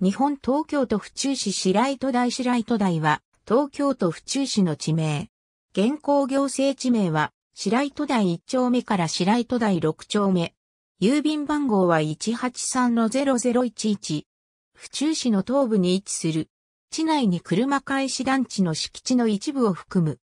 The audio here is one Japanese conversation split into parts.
日本東京都府中市白糸台白糸台は、東京都府中市の地名。現行行政地名は、白糸台1丁目から白糸台6丁目。郵便番号は183-0011。府中市の東部に位置する。市内に車返し団地の敷地の一部を含む。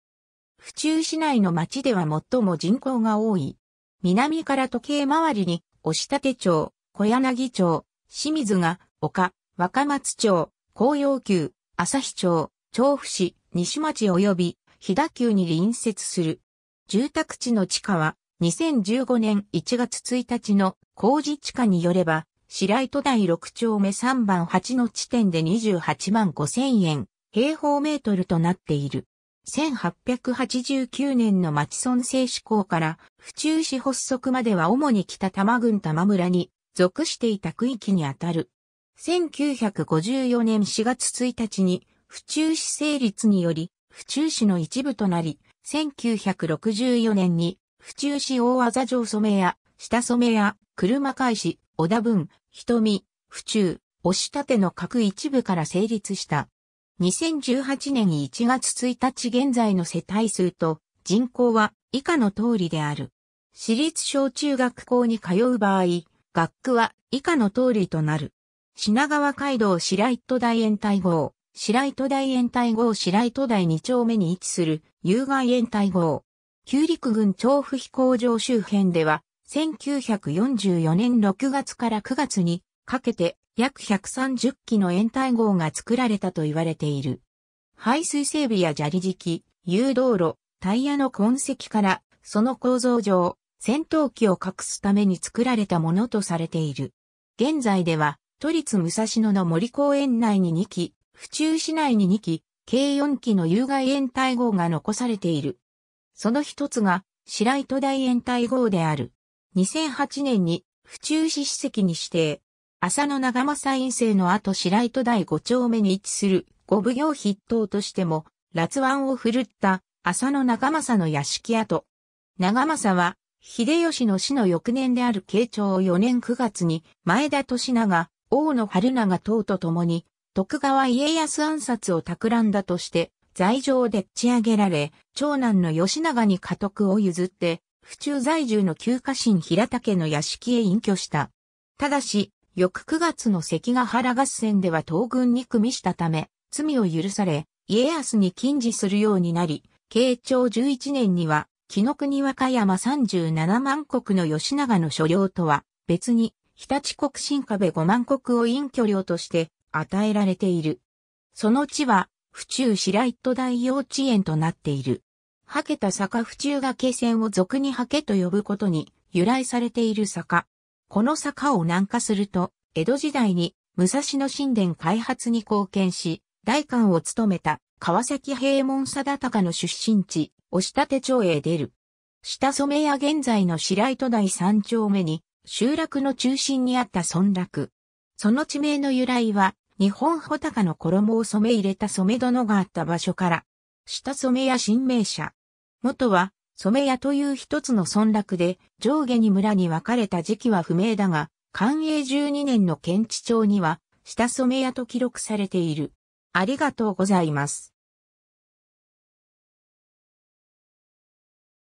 府中市内の町では最も人口が多い。南から時計回りに、押立町、小柳町、清水が、丘、若松町、紅葉宮、旭町、調布市、西町及び飛騨宮に隣接する。住宅地の地価は2015年1月1日の工事地価によれば、白糸台6丁目3番8の地点で28万5千円、平方メートルとなっている。1889年の町村制施行から府中市発足までは主に北多摩郡多摩村に属していた区域にあたる。1954年4月1日に府中市成立により府中市の一部となり、1964年に府中市大技城染屋、下染屋、車返し、小田分、瞳、府中、押し立ての各一部から成立した。2018年1月1日現在の世帯数と人口は以下の通りである。私立小中学校に通う場合、学区は以下の通りとなる。品川街道白糸大延滞号、白糸大延滞号白糸大2丁目に位置する有害延滞号。旧陸軍調布飛行場周辺では、1944年6月から9月にかけて約130機の延滞号が作られたと言われている。排水整備や砂利敷、誘導路、タイヤの痕跡から、その構造上、戦闘機を隠すために作られたものとされている。現在では、都立武蔵野の森公園内に2期、府中市内に2期、計4期の有害延滞号が残されている。その一つが、白糸大延滞号である。2008年に、府中市史跡に指定。浅野長政院生の後白糸大五丁目に位置する五奉行筆頭としても、辣腕を振るった浅野長政の屋敷跡。長政は、秀吉の死の翌年である慶長4年9月に、前田利長、大野春長等と共に、徳川家康暗殺を企んだとして、罪状でっち上げられ、長男の吉長に家督を譲って、府中在住の旧家臣平竹の屋敷へ隠居した。ただし、翌9月の関ヶ原合戦では東軍に組みしたため、罪を許され、家康に禁止するようになり、慶長11年には、紀の国和歌山37万国の吉長の所領とは別に日立国新壁5万国を隠居領として与えられている。その地は、府中白糸大幼稚園となっている。はけた坂府中が桂線を俗にはけと呼ぶことに由来されている坂。この坂を南下すると、江戸時代に武蔵野神殿開発に貢献し、大官を務めた川崎平門貞高の出身地、押立町へ出る。下染屋現在の白糸台三丁目に集落の中心にあった村落。その地名の由来は、日本穂高の衣を染め入れた染殿があった場所から、下染屋新名社。元は、染屋という一つの村落で、上下に村に分かれた時期は不明だが、寛永12年の検地町には、下染屋と記録されている。ありがとうございます。